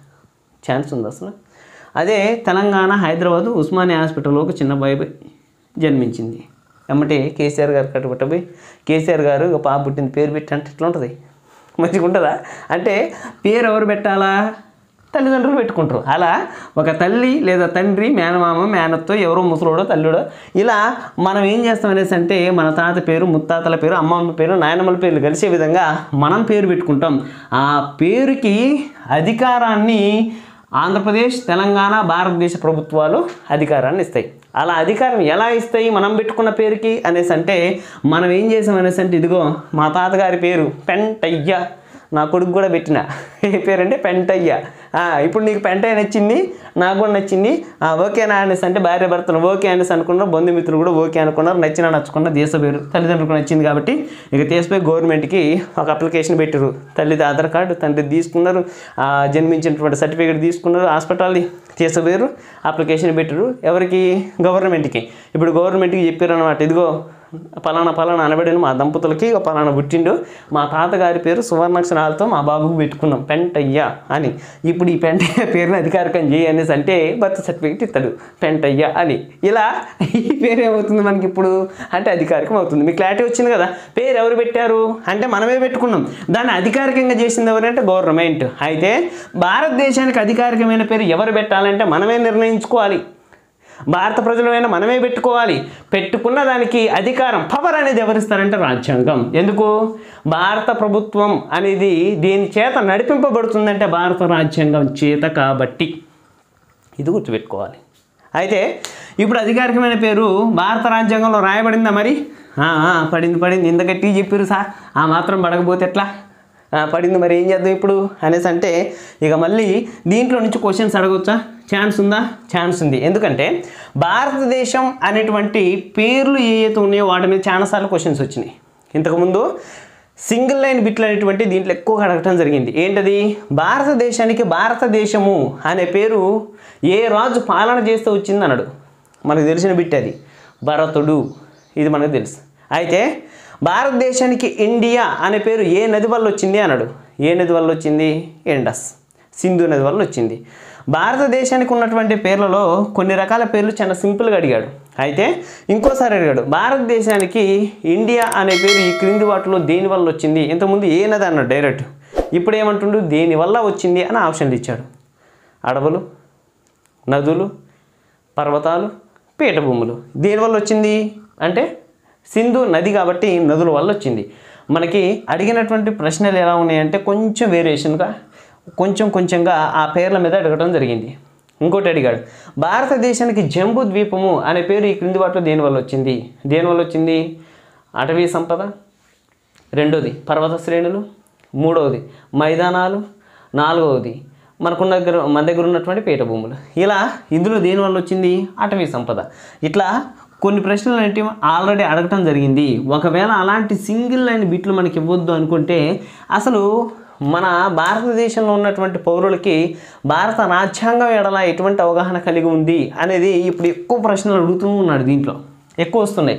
Speaker 1: ఛాన్స్ ఉంది అసలు అదే తెలంగాణ హైదరాబాద్ ఉస్మానియా హాస్పిటల్లో ఒక చిన్న బాయ్ జన్మించింది ఎమ్మటే కేసీఆర్ గారు కట్టుబట్టబోయి కేసీఆర్ గారు ఇక పాప పుట్టింది పేరు పెట్టి అంటే ఎట్లా ఉంటుంది మంచిగా ఉంటుందా అంటే పేరు ఎవరు పెట్టాలా తల్లిదండ్రులు పెట్టుకుంటారు అలా ఒక తల్లి లేదా తండ్రి మేనమామ మేనత్తో ఎవరో ముసలోడో తల్లుడో ఇలా మనం ఏం చేస్తాం అనేసి అంటే మన తాత పేరు ముత్తాతల పేరు అమ్మమ్మ పేరు నాయనమ్మల పేర్లు కలిసే విధంగా మనం పేరు పెట్టుకుంటాం ఆ పేరుకి అధికారాన్ని ఆంధ్రప్రదేశ్ తెలంగాణ భారతదేశ ప్రభుత్వాలు అధికారాన్ని ఇస్తాయి అలా అధికారం ఎలా ఇస్తాయి మనం పెట్టుకున్న పేరుకి అనేసి అంటే మనం ఏం చేసాం అనేసి అంటే ఇదిగో మా తాతగారి పేరు పెంటయ్య నా కొడుకు కూడా పెట్టిన ఏ పేరంటే పెంటయ్య ఇప్పుడు నీకు పెంటయ్య నచ్చింది నాకు కూడా నచ్చింది ఓకే నా అనేసి అంటే భార్య భర్తను ఓకే అనేసి అనుకున్నారు బంధుమిత్రులు కూడా ఓకే అనుకున్నారు నచ్చిన నచ్చుకున్న దేశ పేరు తల్లిదండ్రులకు నచ్చింది కాబట్టి ఇక తీసిపోయి గవర్నమెంట్కి ఒక అప్లికేషన్ పెట్టారు తల్లి ఆధార్ కార్డు తండ్రి తీసుకున్నారు జన్మించినటువంటి సర్టిఫికేట్ తీసుకున్నారు హాస్పిటల్ది తీసిపోయారు అప్లికేషన్ పెట్టారు ఎవరికి గవర్నమెంట్కి ఇప్పుడు గవర్నమెంట్కి చెప్పారు అనమాట ఇదిగో పలానా పలానా అనబడిన మా దంపతులకి పలానా పుట్టిండు మా తాతగారి పేరు సువర్ణాక్షరాలతో మా బాబుకు పెట్టుకున్నాం పెంటయ్య అని ఇప్పుడు ఈ పెంటయ్య పేరుని అధికారికం చేయనేసి అంటే బర్త్ సర్టిఫికేట్ ఇస్తాడు పెంటయ్య అని ఇలా ఈ పేరు ఏమవుతుంది మనకి ఇప్పుడు అంటే అధికారికం అవుతుంది మీకు క్లారిటీ వచ్చింది కదా పేరు ఎవరు పెట్టారు అంటే మనమే పెట్టుకున్నాం దాన్ని అధికారికంగా చేసింది ఎవరంటే గవర్నమెంట్ అయితే భారతదేశానికి అధికారికమైన పేరు ఎవరు పెట్టాలంటే మనమే నిర్ణయించుకోవాలి భారత ప్రజలమైనా మనమే పెట్టుకోవాలి పెట్టుకున్న దానికి అధికారం పవర్ అనేది ఎవరిస్తారంటే రాజ్యాంగం ఎందుకు భారత ప్రభుత్వం అనేది దీని చేత నడిపింపబడుతుందంటే భారత రాజ్యాంగం చేత కాబట్టి ఇది గుర్తుపెట్టుకోవాలి అయితే ఇప్పుడు అధికారికమైన పేరు భారత రాజ్యాంగంలో రాయబడిందా మరి పడింది పడింది ఇంత చెప్పారు సార్ ఆ మాత్రం పడకపోతే ఎట్లా పడింది మరి ఏం చేద్దాం ఇప్పుడు అనేసి అంటే ఇక మళ్ళీ దీంట్లో నుంచి క్వశ్చన్స్ అడగవచ్చా ఛాన్స్ ఉందా ఛాన్స్ ఉంది ఎందుకంటే భారతదేశం అనేటువంటి పేర్లు ఏవైతే ఉన్నాయో వాటి మీద చాలాసార్లు క్వశ్చన్స్ వచ్చినాయి ఇంతకుముందు సింగిల్ లైన్ బిట్లు అనేటువంటి దీంట్లో ఎక్కువ అడగటం జరిగింది ఏంటది భారతదేశానికి భారతదేశము అనే పేరు ఏ రాజు పాలన చేస్తూ వచ్చింది అన్నాడు మనకు తెలిసిన బిట్ అది భరతుడు ఇది మనకు తెలుసు అయితే భారతదేశానికి ఇండియా అనే పేరు ఏ నది వల్ల వచ్చింది అన్నాడు ఏ నది వల్ల వచ్చింది ఎండస్ సింధు నది వల్ల వచ్చింది భారతదేశానికి ఉన్నటువంటి పేర్లలో కొన్ని రకాల పేర్లు చాలా సింపుల్గా అడిగాడు అయితే ఇంకోసారి అడిగాడు భారతదేశానికి ఇండియా అనే పేరు ఈ క్రింది వాటిలో దేని వల్ల వచ్చింది ఇంతకుముందు ఏ నది అన్నాడు డైరెక్ట్ ఇప్పుడు ఏమంటుండు దేని వల్ల వచ్చింది అని ఆప్షన్లు ఇచ్చాడు అడవులు నదులు పర్వతాలు పీఠభూములు దేనివల్ల వచ్చింది అంటే సింధు నది కాబట్టి నదుల వల్ల వచ్చింది మనకి అడిగినటువంటి ప్రశ్నలు ఎలా ఉన్నాయంటే కొంచెం వేరియేషన్గా కొంచెం కొంచెంగా ఆ పేర్ల మీద అడగడం జరిగింది ఇంకోటి అడిగాడు భారతదేశానికి జంబు ద్వీపము అనే పేరు ఈ క్రింది వాటిలో దేనివల్ల వచ్చింది దేనివల్ల వచ్చింది అటవీ సంపద రెండోది పర్వత శ్రేణులు మూడవది మైదానాలు నాలుగవది మనకున్న దగ్గర మన దగ్గర ఉన్నటువంటి పీఠభూములు ఇలా ఇందులో దేనివల్ల వచ్చింది అటవీ సంపద ఇట్లా కొన్ని ప్రశ్నలు ఏంటి ఆల్రెడీ అడగటం జరిగింది ఒకవేళ అలాంటి సింగిల్ లైన్ బిట్లు మనకి ఇవ్వద్దు అనుకుంటే అసలు మన భారతదేశంలో ఉన్నటువంటి పౌరులకి భారత రాజ్యాంగం ఎడల ఎటువంటి అవగాహన కలిగి ఉంది అనేది ఇప్పుడు ఎక్కువ ప్రశ్నలు అడుగుతూ ఉన్నాడు దీంట్లో ఎక్కువ వస్తున్నాయి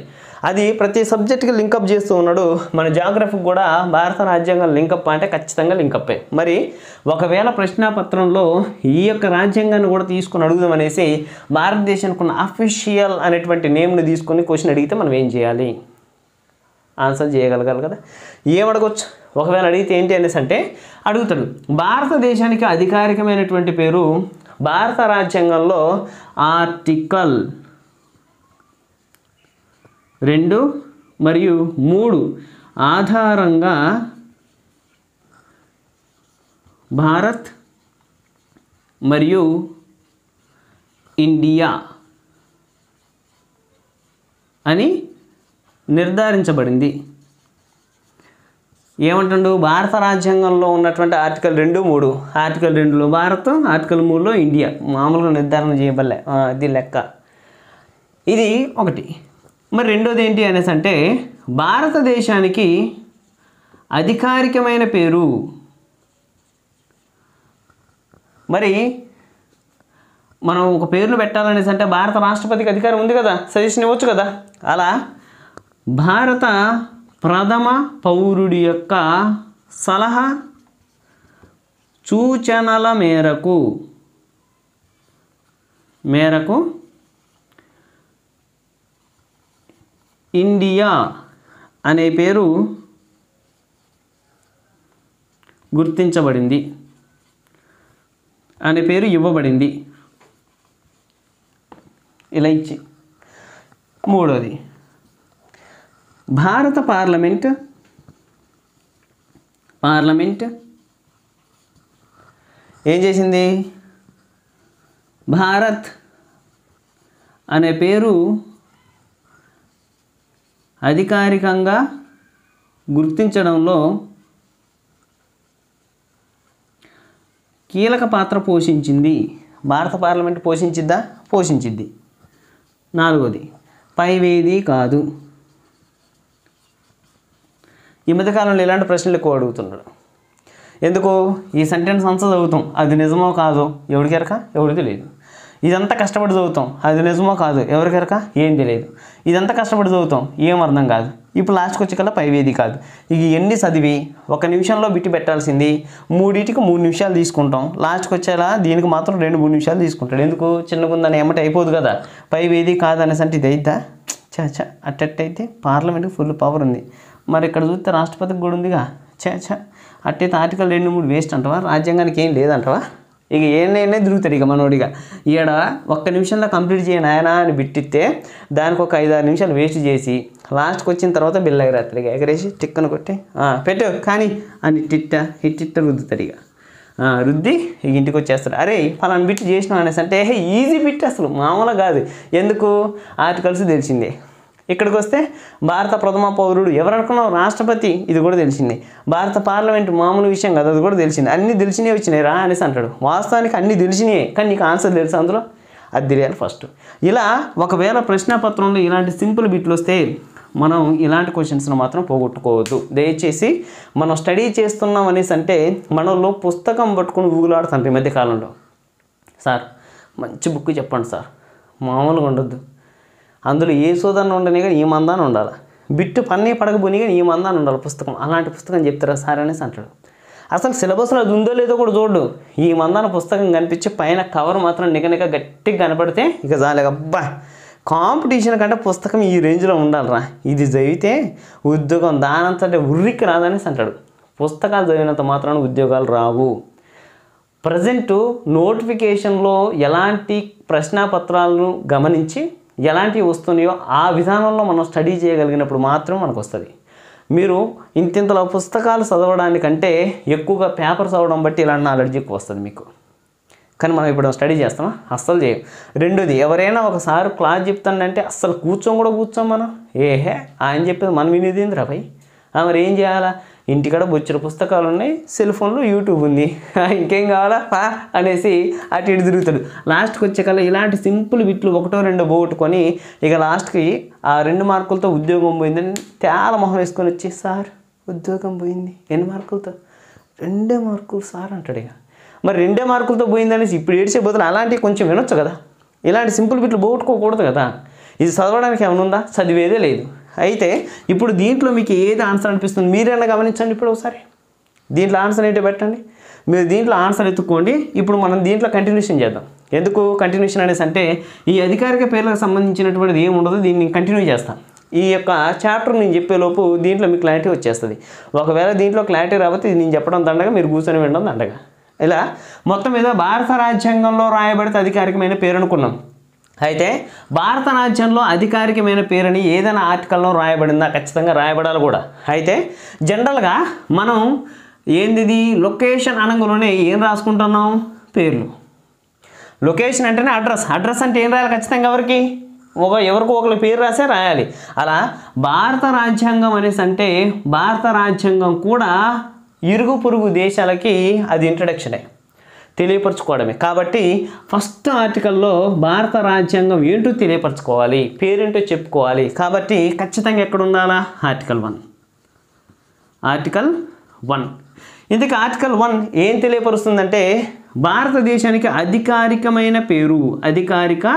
Speaker 1: అది ప్రతి సబ్జెక్ట్కి లింకప్ చేస్తూ ఉన్నాడు మన జాగ్రఫీకి కూడా భారత రాజ్యాంగం లింకప్ అంటే ఖచ్చితంగా లింకప్ మరి ఒకవేళ ప్రశ్నాపత్రంలో ఈ యొక్క రాజ్యాంగాన్ని కూడా తీసుకొని అడుగుదాం అనేసి భారతదేశానికి ఉన్న అఫీషియల్ అనేటువంటి నేమ్ని తీసుకొని క్వశ్చన్ అడిగితే మనం ఏం చేయాలి ఆన్సర్ చేయగలగాలి కదా ఏమడగచ్చు ఒకవేళ అడిగితే ఏంటి అనేసి అంటే అడుగుతాడు భారతదేశానికి అధికారికమైనటువంటి పేరు భారత రాజ్యాంగంలో ఆర్టికల్ రెండు మరియు మూడు ఆధారంగా భారత్ మరియు ఇండియా అని నిర్ధారించబడింది ఏమంటుండు భారత రాజ్యాంగంలో ఉన్నటువంటి ఆర్టికల్ రెండు మూడు ఆర్టికల్ రెండులో భారత్ ఆర్టికల్ మూడులో ఇండియా మామూలుగా నిర్ధారణ చేయబలే ఇది లెక్క ఇది ఒకటి మరి రెండోది ఏంటి అనేసి అంటే భారతదేశానికి అధికారికమైన పేరు మరి మనం ఒక పేర్లు పెట్టాలనేసి అంటే భారత రాష్ట్రపతికి అధికారం ఉంది కదా సజెషన్ ఇవ్వచ్చు కదా అలా భారత ప్రథమ పౌరుడి యొక్క సలహా సూచనల మేరకు మేరకు ఇండియా అనే పేరు గుర్తించబడింది అనే పేరు ఇవ్వబడింది ఇలా ఇచ్చి మూడోది భారత పార్లమెంట్ పార్లమెంట్ ఏం చేసింది భారత్ అనే పేరు అధికారికంగా గుర్తించడంలో కీలక పాత్ర పోషించింది భారత పార్లమెంట్ పోషించిద్దా పోషించిద్ది నాలుగోది పైవేది కాదు ఈ మధ్యకాలంలో ఇలాంటి ప్రశ్నలు ఎక్కువ అడుగుతున్నాడు ఎందుకు ఈ సెంటెన్స్ అంతా చదువుతాం అది నిజమో కాదు ఎవరికి ఎరక ఎవరు తెలియదు ఇదంతా కష్టపడి చదువుతాం అది నిజమో కాదు ఎవరికి ఎరక ఏం తెలియదు ఇదంతా కష్టపడి చదువుతాం ఏం అర్థం కాదు ఇప్పుడు లాస్ట్కి వచ్చే కల్లా పైవేది కాదు ఇక ఎన్ని చదివి ఒక నిమిషంలో బిట్టి పెట్టాల్సింది మూడింటికి మూడు నిమిషాలు తీసుకుంటాం లాస్ట్కి వచ్చేలా దీనికి మాత్రం రెండు మూడు నిమిషాలు తీసుకుంటాడు ఎందుకు చిన్నగుందని ఏమంటే అయిపోదు కదా పైవేది కాదనేసంటే ఇది అయితే చా చా అట్టట్టయితే పార్లమెంట్కి ఫుల్ పవర్ ఉంది మరి ఇక్కడ చూస్తే రాష్ట్రపతికి కూడా ఉందిగా చే చే ఆర్టికల్ రెండు మూడు వేస్ట్ అంటవా రాజ్యాంగానికి ఏం లేదంటవా ఇక ఏనైనా దొరుకుతాడు ఇక మనోడిగా ఈడ ఒక్క నిమిషంలో కంప్లీట్ చేయను ఆయన అని బిట్టిస్తే దానికి ఒక ఐదు ఆరు నిమిషాలు వేస్ట్ చేసి లాస్ట్కి వచ్చిన తర్వాత బిల్ ఎగరేస్తాడు ఇక ఎగరేసి టిక్కను కొట్టి పెట్టు కానీ అని టిట్ట హిట్టిట్ట రుద్దుతాడు ఇక రుద్ది ఇక ఇంటికి వచ్చేస్తాడు అరే ఫలానా బిట్టు చేసినాం అనేసి అంటే ఈజీ బిట్ అసలు మామూలుగా కాదు ఎందుకు ఆర్టికల్స్ తెలిసిందే ఇక్కడికి వస్తే భారత ప్రథమ పౌరుడు ఎవరనుకున్నావు రాష్ట్రపతి ఇది కూడా తెలిసింది భారత పార్లమెంట్ మామూలు విషయం కదా అది కూడా తెలిసింది అన్నీ తెలిసినవి వచ్చినాయి రా అనేసి అంటాడు వాస్తవానికి అన్నీ తెలిసినాయి కానీ నీకు ఆన్సర్ తెలుసు అందులో అది తెలియాలి ఫస్ట్ ఇలా ఒకవేళ ప్రశ్నపత్రంలో ఇలాంటి సింపుల్ బిట్లు వస్తే మనం ఇలాంటి క్వశ్చన్స్ను మాత్రం పోగొట్టుకోవద్దు దయచేసి మనం స్టడీ చేస్తున్నాం అనేసి అంటే మనలో పుస్తకం పట్టుకుని ఊగులాడుతాం ఈ మధ్యకాలంలో సార్ మంచి బుక్ చెప్పండి సార్ మామూలుగా ఉండొద్దు అందులో ఏ సోదరణ ఉండని కానీ ఈ మందాన్ని ఉండాలి బిట్టు పన్నే పడకపోయినా కానీ ఈ మందాన్ని ఉండాలి పుస్తకం అలాంటి పుస్తకం చెప్తారా సార్ అనేసి అంటాడు అసలు సిలబస్లో అది ఉందో లేదో కూడా చూడు ఈ మందాన పుస్తకం కనిపించి పైన కవర్ మాత్రం నిగనిక గట్టిగా కనపడితే ఇక జాలేక అబ్బా కాంపిటీషన్ కంటే పుస్తకం ఈ రేంజ్లో ఉండాలిరా ఇది చదివితే ఉద్యోగం దానంతటే ఉర్రికి రాదనేసి అంటాడు పుస్తకాలు చదివినంత మాత్రాన ఉద్యోగాలు రావు ప్రజెంటు నోటిఫికేషన్లో ఎలాంటి ప్రశ్నాపత్రాలను గమనించి ఎలాంటివి వస్తున్నాయో ఆ విధానంలో మనం స్టడీ చేయగలిగినప్పుడు మాత్రం మనకు వస్తుంది మీరు ఇంతింతలో పుస్తకాలు చదవడానికంటే ఎక్కువగా పేపర్ చదవడం బట్టి ఇలాంటి నాలెడ్జ్ ఎక్కువ వస్తుంది మీకు కానీ మనం ఇప్పుడు స్టడీ చేస్తామా అస్సలు చేయం రెండోది ఎవరైనా ఒకసారి క్లాస్ చెప్తానంటే అస్సలు కూర్చోం కూడా కూర్చోం మనం ఏహే ఆయన చెప్పేది మనం వినేది రా మరి ఏం చేయాలా ఇంటికాడ బొచ్చిన పుస్తకాలు ఉన్నాయి సెల్ ఫోన్లో యూట్యూబ్ ఉంది ఇంకేం కావాలా పా అనేసి అటు ఇటు తిరుగుతాడు లాస్ట్కి వచ్చే కల్లా ఇలాంటి సింపుల్ బిట్లు ఒకటో రెండో పోగొట్టుకొని ఇక లాస్ట్కి ఆ రెండు మార్కులతో ఉద్యోగం పోయిందని తేల మొహం వేసుకొని వచ్చి సార్ ఉద్యోగం పోయింది ఎన్ని మార్కులతో రెండే మార్కులు సార్ అంటాడు ఇక మరి రెండే మార్కులతో పోయిందనేసి ఇప్పుడు ఏడ్చే బదులు అలాంటివి కొంచెం వినొచ్చు కదా ఇలాంటి సింపుల్ బిట్లు పోగొట్టుకోకూడదు కదా ఇది చదవడానికి ఏమైనా ఉందా చదివేదే లేదు అయితే ఇప్పుడు దీంట్లో మీకు ఏది ఆన్సర్ అనిపిస్తుంది మీరైనా గమనించండి ఇప్పుడు ఒకసారి దీంట్లో ఆన్సర్ ఏంటి పెట్టండి మీరు దీంట్లో ఆన్సర్ ఎత్తుక్కోండి ఇప్పుడు మనం దీంట్లో కంటిన్యూషన్ చేద్దాం ఎందుకు కంటిన్యూషన్ అనేసి అంటే ఈ అధికారిక పేర్లకు సంబంధించినటువంటిది ఏమి ఉండదు దీన్ని కంటిన్యూ చేస్తాం ఈ యొక్క చాప్టర్ నేను చెప్పేలోపు దీంట్లో మీకు క్లారిటీ వచ్చేస్తుంది ఒకవేళ దీంట్లో క్లారిటీ రాకపోతే నేను చెప్పడం దండగా మీరు కూర్చొని వినడం దండగా ఇలా మొత్తం మీద భారత రాజ్యాంగంలో రాయబడితే అధికారికమైన పేరు అనుకున్నాం అయితే భారత రాజ్యంలో అధికారికమైన పేరుని ఏదైనా ఆర్టికల్లో రాయబడిందా ఖచ్చితంగా రాయబడాలి కూడా అయితే జనరల్గా మనం ఏందిది లొకేషన్ అనగానే ఏం రాసుకుంటున్నాం పేర్లు లొకేషన్ అంటేనే అడ్రస్ అడ్రస్ అంటే ఏం రాయాలి ఖచ్చితంగా ఎవరికి ఒక ఎవరికి ఒకరి పేరు రాసే రాయాలి అలా భారత రాజ్యాంగం అనేసి అంటే భారత రాజ్యాంగం కూడా ఇరుగు పొరుగు దేశాలకి అది ఇంట్రడక్షనే తెలియపరచుకోవడమే కాబట్టి ఫస్ట్ ఆర్టికల్లో భారత రాజ్యాంగం ఏంటో తెలియపరచుకోవాలి పేరేంటో చెప్పుకోవాలి కాబట్టి ఖచ్చితంగా ఎక్కడ ఉండాలా ఆర్టికల్ వన్ ఆర్టికల్ వన్ ఇందుకు ఆర్టికల్ వన్ ఏం తెలియపరుస్తుందంటే భారతదేశానికి అధికారికమైన పేరు అధికారిక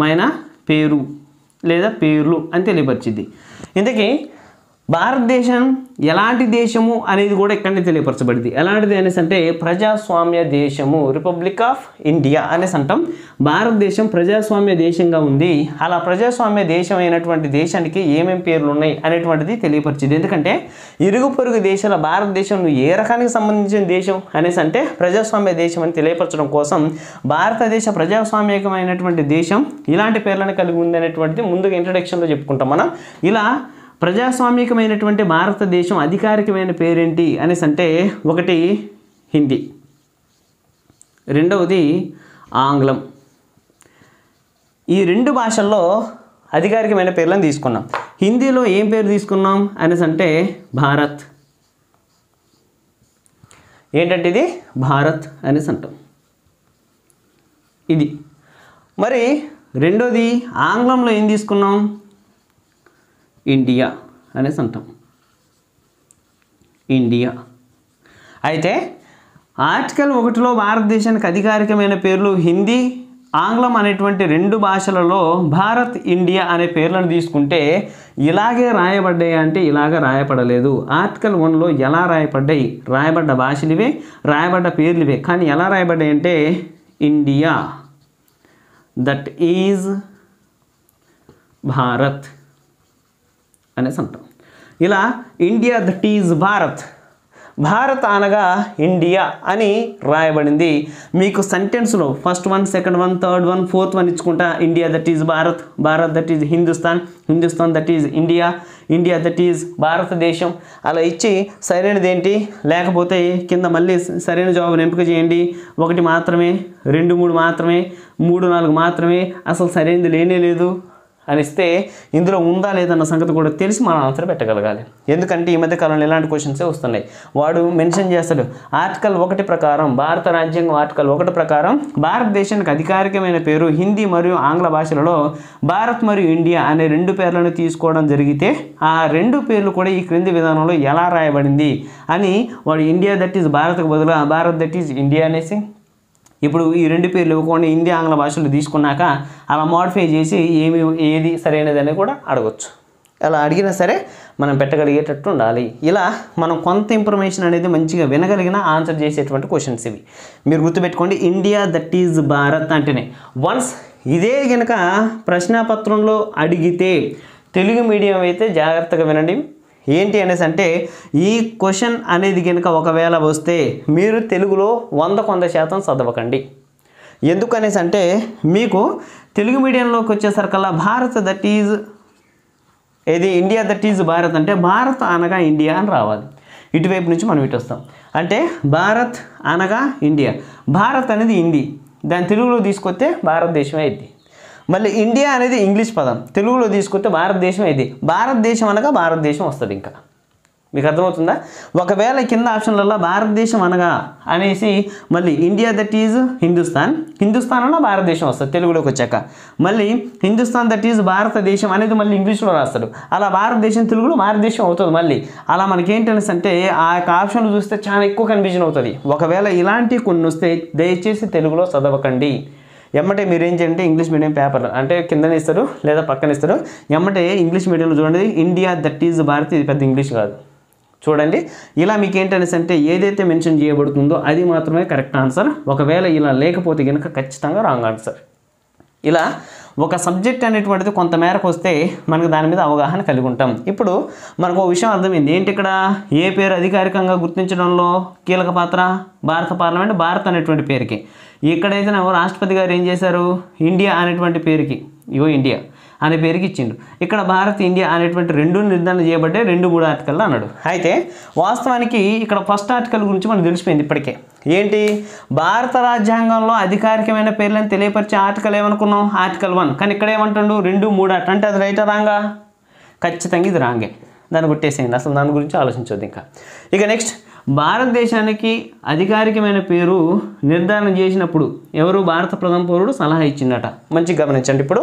Speaker 1: మైన పేరు లేదా పేర్లు అని తెలియపరిచింది ఇందుకే భారతదేశం ఎలాంటి దేశము అనేది కూడా ఇక్కడనే తెలియపరచబడింది ఎలాంటిది అనేసి అంటే ప్రజాస్వామ్య దేశము రిపబ్లిక్ ఆఫ్ ఇండియా అనేసి అంటాం భారతదేశం ప్రజాస్వామ్య దేశంగా ఉంది అలా ప్రజాస్వామ్య దేశం అయినటువంటి దేశానికి ఏమేమి పేర్లు ఉన్నాయి అనేటువంటిది తెలియపరిచింది ఎందుకంటే ఇరుగు పొరుగు దేశాల భారతదేశం ఏ రకానికి సంబంధించిన దేశం అనేసి అంటే ప్రజాస్వామ్య దేశం అని తెలియపరచడం కోసం భారతదేశ ప్రజాస్వామ్యకమైనటువంటి దేశం ఇలాంటి పేర్లను కలిగి ఉంది అనేటువంటిది ముందుగా ఇంట్రడక్షన్లో చెప్పుకుంటాం మనం ఇలా ప్రజాస్వామికమైనటువంటి భారతదేశం అధికారికమైన పేరేంటి అనేసి అంటే ఒకటి హిందీ రెండవది ఆంగ్లం ఈ రెండు భాషల్లో అధికారికమైన పేర్లను తీసుకున్నాం హిందీలో ఏం పేరు తీసుకున్నాం అనేసి అంటే భారత్ ఏంటంటే ఇది భారత్ అనేసి అంటాం ఇది మరి రెండోది ఆంగ్లంలో ఏం తీసుకున్నాం ఇండియా అనేసి అంటాం ఇండియా అయితే ఆర్టికల్ ఒకటిలో భారతదేశానికి అధికారికమైన పేర్లు హిందీ ఆంగ్లం అనేటువంటి రెండు భాషలలో భారత్ ఇండియా అనే పేర్లను తీసుకుంటే ఇలాగే రాయబడ్డాయి అంటే ఇలాగ రాయబడలేదు ఆర్టికల్ వన్లో ఎలా రాయబడ్డాయి రాయబడ్డ భాషలివే రాయబడ్డ పేర్లివే కానీ ఎలా రాయబడ్డాయి అంటే ఇండియా దట్ ఈజ్ భారత్ అనేసి అంటాం ఇలా India that is Bharat Bharat అనగా ఇండియా అని రాయబడింది మీకు సెంటెన్స్లో first one second one third one fourth one ఇచ్చుకుంటా India that is Bharat Bharat that is Hindustan Hindustan that is India India that is భారతదేశం అలా ఇచ్చి సరైనది ఏంటి లేకపోతే కింద మళ్ళీ సరైన జవాబును ఎంపిక చేయండి ఒకటి మాత్రమే రెండు మూడు మాత్రమే మూడు నాలుగు మాత్రమే అసలు సరైనది లేనే లేదు అని ఇస్తే ఇందులో ఉందా లేదన్న సంగతి కూడా తెలిసి మనం ఆన్సర్ పెట్టగలగాలి ఎందుకంటే ఈ మధ్య కాలంలో ఇలాంటి క్వశ్చన్సే వస్తున్నాయి వాడు మెన్షన్ చేస్తాడు ఆర్టికల్ ఒకటి ప్రకారం భారత రాజ్యాంగం ఆర్టికల్ ఒకటి ప్రకారం భారతదేశానికి అధికారికమైన పేరు హిందీ మరియు ఆంగ్ల భాషలలో భారత్ మరియు ఇండియా అనే రెండు పేర్లను తీసుకోవడం జరిగితే ఆ రెండు పేర్లు కూడా ఈ క్రింది విధానంలో ఎలా రాయబడింది అని వాడు ఇండియా దట్ ఈజ్ భారత్కు బదులు భారత్ దట్ ఈజ్ ఇండియా అనేసి ఇప్పుడు ఈ రెండు పేర్లు ఇవ్వకుండా హిందీ ఆంగ్ల భాషలు తీసుకున్నాక అలా మోడిఫై చేసి ఏమి ఏది సరైనదని కూడా అడగచ్చు అలా అడిగినా సరే మనం పెట్టగలిగేటట్టు ఉండాలి ఇలా మనం కొంత ఇన్ఫర్మేషన్ అనేది మంచిగా వినగలిగిన ఆన్సర్ చేసేటువంటి క్వశ్చన్స్ ఇవి మీరు గుర్తుపెట్టుకోండి ఇండియా దట్ ఈజ్ భారత్ అంటేనే వన్స్ ఇదే కనుక ప్రశ్నపత్రంలో అడిగితే తెలుగు మీడియం అయితే జాగ్రత్తగా వినండి ఏంటి అనేసి అంటే ఈ క్వశ్చన్ అనేది కనుక ఒకవేళ వస్తే మీరు తెలుగులో వంద కొంద శాతం చదవకండి ఎందుకనేసి అంటే మీకు తెలుగు మీడియంలోకి వచ్చేసరికల్లా భారత్ దట్ ఈజ్ ఏది ఇండియా దట్ ఈజ్ భారత్ అంటే భారత్ అనగా ఇండియా అని రావాలి ఇటువైపు నుంచి మనం ఇటు వస్తాం అంటే భారత్ అనగా ఇండియా భారత్ అనేది హిందీ దాని తెలుగులో తీసుకొస్తే భారతదేశమే అయింది మళ్ళీ ఇండియా అనేది ఇంగ్లీష్ పదం తెలుగులో తీసుకుంటే భారతదేశం ఇది భారతదేశం అనగా భారతదేశం వస్తుంది ఇంకా మీకు అర్థమవుతుందా ఒకవేళ కింద ఆప్షన్లలో భారతదేశం అనగా అనేసి మళ్ళీ India that is Hindustan Hindustan అన్న భారతదేశం వస్తుంది తెలుగులోకి వచ్చాక మళ్ళీ హిందుస్థాన్ దట్ ఈజ్ భారతదేశం అనేది మళ్ళీ ఇంగ్లీష్లో రాస్తాడు అలా భారతదేశం తెలుగులో భారతదేశం అవుతుంది మళ్ళీ అలా మనకేంటనేసి అంటే ఆ యొక్క ఆప్షన్లు చూస్తే చాలా ఎక్కువ కన్ఫ్యూజన్ అవుతుంది ఒకవేళ ఇలాంటివి కొన్ని వస్తే దయచేసి తెలుగులో చదవకండి ఎమ్మటే మీరు ఏం చేయండి ఇంగ్లీష్ మీడియం పేపర్ అంటే కిందనే ఇస్తారు లేదా పక్కన ఇస్తారు ఎమ్మటే ఇంగ్లీష్ మీడియంలో చూడండి ఇండియా దట్ ఈజ్ భారత్ ఇది పెద్ద ఇంగ్లీష్ కాదు చూడండి ఇలా మీకు అనేసి అంటే ఏదైతే మెన్షన్ చేయబడుతుందో అది మాత్రమే కరెక్ట్ ఆన్సర్ ఒకవేళ ఇలా లేకపోతే కనుక ఖచ్చితంగా రాంగ్ ఆన్సర్ ఇలా ఒక సబ్జెక్ట్ అనేటువంటిది కొంతమేరకు వస్తే మనకు దాని మీద అవగాహన కలిగి ఉంటాం ఇప్పుడు మనకు ఒక విషయం అర్థమైంది ఏంటి ఇక్కడ ఏ పేరు అధికారికంగా గుర్తించడంలో కీలక పాత్ర భారత పార్లమెంట్ భారత్ అనేటువంటి పేరుకి ఇక్కడైతే రాష్ట్రపతి గారు ఏం చేశారు ఇండియా అనేటువంటి పేరుకి ఇగో ఇండియా అనే పేరుకి ఇచ్చిండు ఇక్కడ భారత్ ఇండియా అనేటువంటి రెండు నిర్ధారణ చేయబడ్డే రెండు మూడు ఆర్టికల్లో అన్నాడు అయితే వాస్తవానికి ఇక్కడ ఫస్ట్ ఆర్టికల్ గురించి మనం తెలిసిపోయింది ఇప్పటికే ఏంటి భారత రాజ్యాంగంలో అధికారికమైన పేర్లను తెలియపరిచే ఆర్టికల్ ఏమనుకున్నాం ఆర్టికల్ వన్ కానీ ఇక్కడ ఏమంటాడు రెండు మూడు అంటే అది రైటా రాంగా ఖచ్చితంగా ఇది రాంగే దాన్ని కొట్టేసేయండి అసలు దాని గురించి ఆలోచించొద్దు ఇంకా ఇక నెక్స్ట్ భారతదేశానికి అధికారికమైన పేరు నిర్ధారణ చేసినప్పుడు ఎవరు భారత ప్రథమ పౌరుడు సలహా ఇచ్చిందట మంచి గమనించండి ఇప్పుడు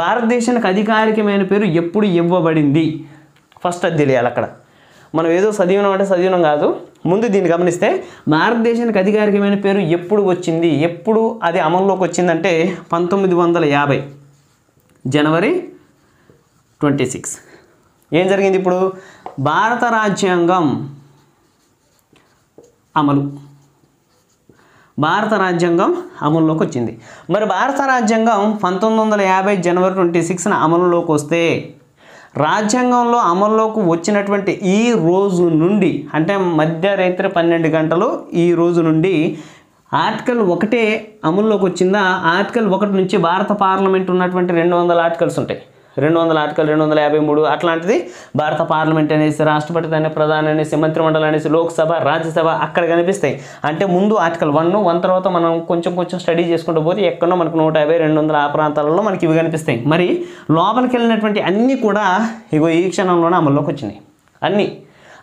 Speaker 1: భారతదేశానికి అధికారికమైన పేరు ఎప్పుడు ఇవ్వబడింది ఫస్ట్ అది తెలియాలి అక్కడ మనం ఏదో సదీవనం అంటే చదివినాం కాదు ముందు దీన్ని గమనిస్తే భారతదేశానికి అధికారికమైన పేరు ఎప్పుడు వచ్చింది ఎప్పుడు అది అమల్లోకి వచ్చిందంటే పంతొమ్మిది వందల యాభై జనవరి ట్వంటీ సిక్స్ ఏం జరిగింది ఇప్పుడు భారత రాజ్యాంగం అమలు భారత రాజ్యాంగం అమల్లోకి వచ్చింది మరి భారత రాజ్యాంగం పంతొమ్మిది వందల యాభై జనవరి ట్వంటీ సిక్స్న అమలులోకి వస్తే రాజ్యాంగంలో అమల్లోకి వచ్చినటువంటి ఈ రోజు నుండి అంటే మధ్యరాత్రి పన్నెండు గంటలు ఈ రోజు నుండి ఆర్టికల్ ఒకటే అమల్లోకి వచ్చిందా ఆర్టికల్ ఒకటి నుంచి భారత పార్లమెంట్ ఉన్నటువంటి రెండు వందల ఆర్టికల్స్ ఉంటాయి రెండు వందల ఆర్టికల్ రెండు వందల యాభై మూడు అట్లాంటిది భారత పార్లమెంట్ అనేసి రాష్ట్రపతి అనే ప్రధాని అనేసి మంత్రిమండలి అనేసి లోక్సభ రాజ్యసభ అక్కడ కనిపిస్తాయి అంటే ముందు ఆర్టికల్ వన్ వన్ తర్వాత మనం కొంచెం కొంచెం స్టడీ చేసుకుంటూ పోతే ఎక్కడో మనకు నూట యాభై రెండు వందల ఆ ప్రాంతాలలో మనకి ఇవి కనిపిస్తాయి మరి లోపలికి వెళ్ళినటువంటి అన్నీ కూడా ఇగో ఈ క్షణంలోనే అమల్లోకి వచ్చినాయి అన్నీ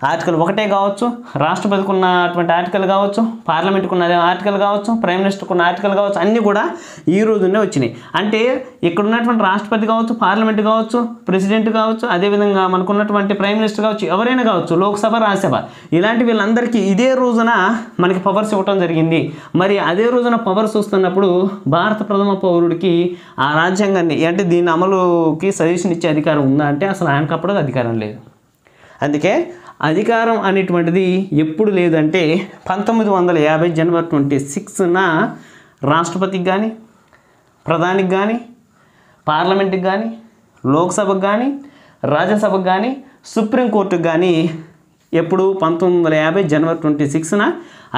Speaker 1: ఆర్టికల్ ఒకటే కావచ్చు రాష్ట్రపతికి ఉన్నటువంటి ఆర్టికల్ కావచ్చు పార్లమెంట్కి ఉన్న ఆర్టికల్ కావచ్చు ప్రైమ్ మినిస్టర్కి ఉన్న ఆర్టికల్ కావచ్చు అన్నీ కూడా ఈ రోజునే వచ్చినాయి అంటే ఇక్కడ ఉన్నటువంటి రాష్ట్రపతి కావచ్చు పార్లమెంట్ కావచ్చు ప్రెసిడెంట్ కావచ్చు అదేవిధంగా మనకున్నటువంటి ప్రైమ్ మినిస్టర్ కావచ్చు ఎవరైనా కావచ్చు లోక్సభ రాజ్యసభ ఇలాంటి వీళ్ళందరికీ ఇదే రోజున మనకి పవర్స్ ఇవ్వటం జరిగింది మరి అదే రోజున పవర్స్ వస్తున్నప్పుడు భారత ప్రథమ పౌరుడికి ఆ రాజ్యాంగాన్ని అంటే దీని అమలుకి సజెషన్ ఇచ్చే అధికారం ఉందా అంటే అసలు ఆయనకప్పుడు అప్పుడు అధికారం లేదు అందుకే అధికారం అనేటువంటిది ఎప్పుడు లేదంటే పంతొమ్మిది వందల యాభై జనవరి ట్వంటీ సిక్స్న రాష్ట్రపతికి కానీ ప్రధానికి కానీ పార్లమెంట్కి కానీ లోక్సభకు కానీ రాజ్యసభకు కానీ సుప్రీంకోర్టుకు కానీ ఎప్పుడు పంతొమ్మిది వందల యాభై జనవరి ట్వంటీ సిక్స్న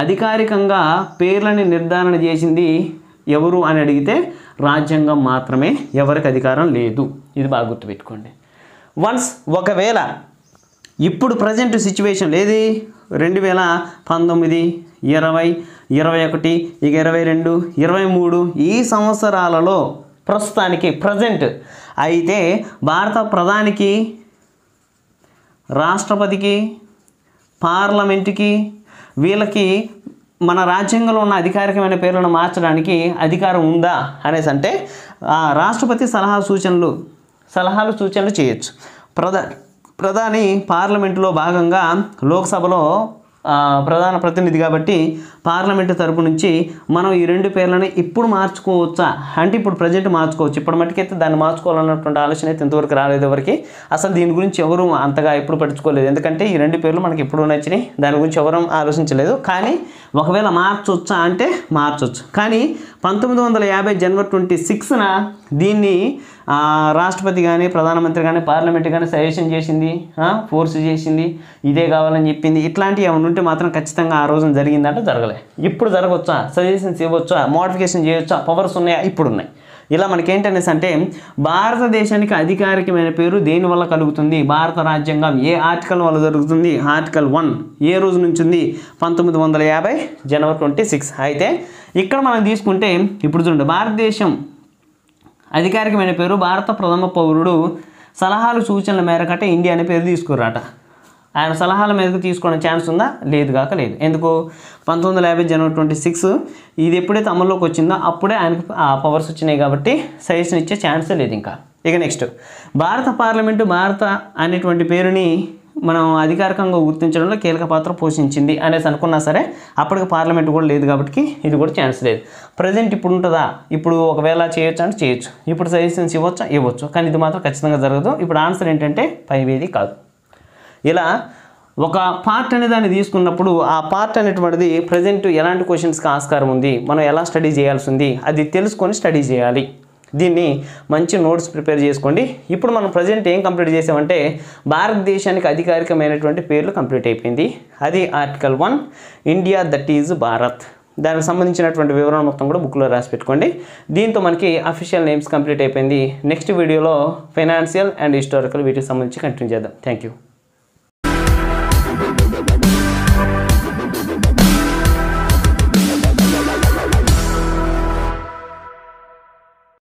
Speaker 1: అధికారికంగా పేర్లని నిర్ధారణ చేసింది ఎవరు అని అడిగితే రాజ్యాంగం మాత్రమే ఎవరికి అధికారం లేదు ఇది బాగా గుర్తుపెట్టుకోండి వన్స్ ఒకవేళ ఇప్పుడు ప్రజెంట్ సిచ్యువేషన్ ఏది రెండు వేల పంతొమ్మిది ఇరవై ఇరవై ఒకటి ఇక ఇరవై రెండు ఇరవై మూడు ఈ సంవత్సరాలలో ప్రస్తుతానికి ప్రజెంట్ అయితే భారత ప్రధానికి రాష్ట్రపతికి పార్లమెంటుకి వీళ్ళకి మన రాజ్యాంగంలో ఉన్న అధికారికమైన పేర్లను మార్చడానికి అధికారం ఉందా అనేసి అంటే రాష్ట్రపతి సలహా సూచనలు సలహాలు సూచనలు చేయొచ్చు ప్రధా ప్రధాని పార్లమెంటులో భాగంగా లోక్సభలో ప్రధాన ప్రతినిధి కాబట్టి పార్లమెంటు తరపు నుంచి మనం ఈ రెండు పేర్లను ఇప్పుడు మార్చుకోవచ్చా అంటే ఇప్పుడు ప్రజెంట్ మార్చుకోవచ్చు ఇప్పుడు మటుకైతే దాన్ని మార్చుకోవాలన్నటువంటి ఆలోచన అయితే ఇంతవరకు రాలేదు ఎవరికి అసలు దీని గురించి ఎవరు అంతగా ఎప్పుడు పట్టించుకోలేదు ఎందుకంటే ఈ రెండు పేర్లు మనకి ఎప్పుడు నచ్చినాయి దాని గురించి ఎవరు ఆలోచించలేదు కానీ ఒకవేళ మార్చొచ్చా అంటే మార్చొచ్చు కానీ పంతొమ్మిది వందల యాభై జనవరి ట్వంటీ సిక్స్న దీన్ని రాష్ట్రపతి కానీ ప్రధానమంత్రి కానీ పార్లమెంట్ కానీ సజెషన్ చేసింది ఫోర్స్ చేసింది ఇదే కావాలని చెప్పింది ఇట్లాంటివి ఏమైనా ఉంటే మాత్రం ఖచ్చితంగా ఆ రోజున జరిగిందంటే జరగలేదు చేసుకోవాలి ఇప్పుడు జరగవచ్చా సజెషన్స్ ఇవ్వచ్చా మోడిఫికేషన్ చేయొచ్చా పవర్స్ ఉన్నాయా ఇప్పుడు ఉన్నాయి ఇలా మనకి ఏంటనేసి అంటే భారతదేశానికి అధికారికమైన పేరు దేని వల్ల కలుగుతుంది భారత రాజ్యాంగం ఏ ఆర్టికల్ వల్ల జరుగుతుంది ఆర్టికల్ వన్ ఏ రోజు నుంచి ఉంది పంతొమ్మిది వందల యాభై జనవరి ట్వంటీ సిక్స్ అయితే ఇక్కడ మనం తీసుకుంటే ఇప్పుడు చూడండి భారతదేశం అధికారికమైన పేరు భారత ప్రథమ పౌరుడు సలహాలు సూచనల అంటే ఇండియా అనే పేరు తీసుకురాట ఆయన సలహాల మీదకు తీసుకోవడం ఛాన్స్ ఉందా లేదు కాక లేదు ఎందుకు పంతొమ్మిది వందల యాభై జనవరి ట్వంటీ సిక్స్ ఇది ఎప్పుడైతే అమల్లోకి వచ్చిందో అప్పుడే ఆయనకు పవర్స్ వచ్చినాయి కాబట్టి సజెషన్ ఇచ్చే ఛాన్సే లేదు ఇంకా ఇక నెక్స్ట్ భారత పార్లమెంటు భారత అనేటువంటి పేరుని మనం అధికారికంగా గుర్తించడంలో కీలక పాత్ర పోషించింది అనేసి అనుకున్నా సరే అప్పటికి పార్లమెంట్ కూడా లేదు కాబట్టి ఇది కూడా ఛాన్స్ లేదు ప్రజెంట్ ఇప్పుడు ఉంటుందా ఇప్పుడు ఒకవేళ చేయొచ్చు అంటే చేయొచ్చు ఇప్పుడు సజెషన్స్ ఇవ్వచ్చా ఇవ్వచ్చు కానీ ఇది మాత్రం ఖచ్చితంగా జరగదు ఇప్పుడు ఆన్సర్ ఏంటంటే పైవేది కాదు ఇలా ఒక పార్ట్ అనే దాన్ని తీసుకున్నప్పుడు ఆ పార్ట్ అనేటువంటిది ప్రజెంట్ ఎలాంటి క్వశ్చన్స్కి ఆస్కారం ఉంది మనం ఎలా స్టడీ చేయాల్సి ఉంది అది తెలుసుకొని స్టడీ చేయాలి దీన్ని మంచి నోట్స్ ప్రిపేర్ చేసుకోండి ఇప్పుడు మనం ప్రజెంట్ ఏం కంప్లీట్ చేసామంటే భారతదేశానికి అధికారికమైనటువంటి పేర్లు కంప్లీట్ అయిపోయింది అది article one India that is Bharat దానికి సంబంధించినటువంటి వివరణ మొత్తం కూడా బుక్లో రాసి పెట్టుకోండి దీంతో మనకి అఫీషియల్ నేమ్స్ కంప్లీట్ అయిపోయింది నెక్స్ట్ వీడియోలో ఫైనాన్షియల్ అండ్ హిస్టారికల్ వీటికి సంబంధించి కంటిన్యూ చేద్దాం థ్యాంక్ యూ